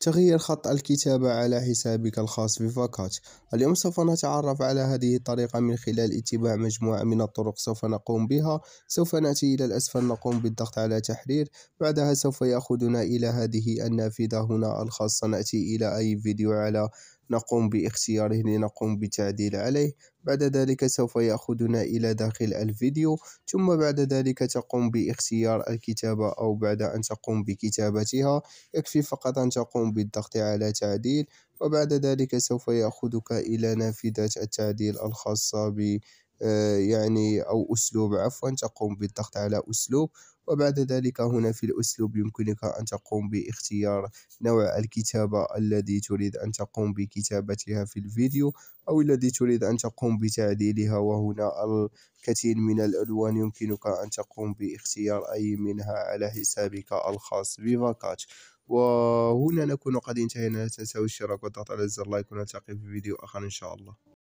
تغيير خط الكتابة على حسابك الخاص بفاكات اليوم سوف نتعرف على هذه الطريقة من خلال اتباع مجموعة من الطرق سوف نقوم بها سوف نأتي إلى الأسفل نقوم بالضغط على تحرير بعدها سوف يأخذنا إلى هذه النافذة هنا الخاصة نأتي إلى أي فيديو على نقوم باختياره لنقوم بتعديل عليه بعد ذلك سوف يأخذنا إلى داخل الفيديو ثم بعد ذلك تقوم باختيار الكتابة أو بعد أن تقوم بكتابتها يكفي فقط أن تقوم بالضغط على تعديل وبعد ذلك سوف يأخذك إلى نافذة التعديل الخاصة ب آه، يعني أو أسلوب عفوا تقوم بالضغط على أسلوب وبعد ذلك هنا في الأسلوب يمكنك أن تقوم باختيار نوع الكتابة الذي تريد أن تقوم بكتابتها في الفيديو أو الذي تريد أن تقوم بتعديلها وهنا الكثير من الألوان يمكنك أن تقوم باختيار أي منها على حسابك الخاص بفاكات وهنا نكون قد انتهينا لا تنسوا الاشتراك والضغط على زر لايك ونلتقي في فيديو آخر إن شاء الله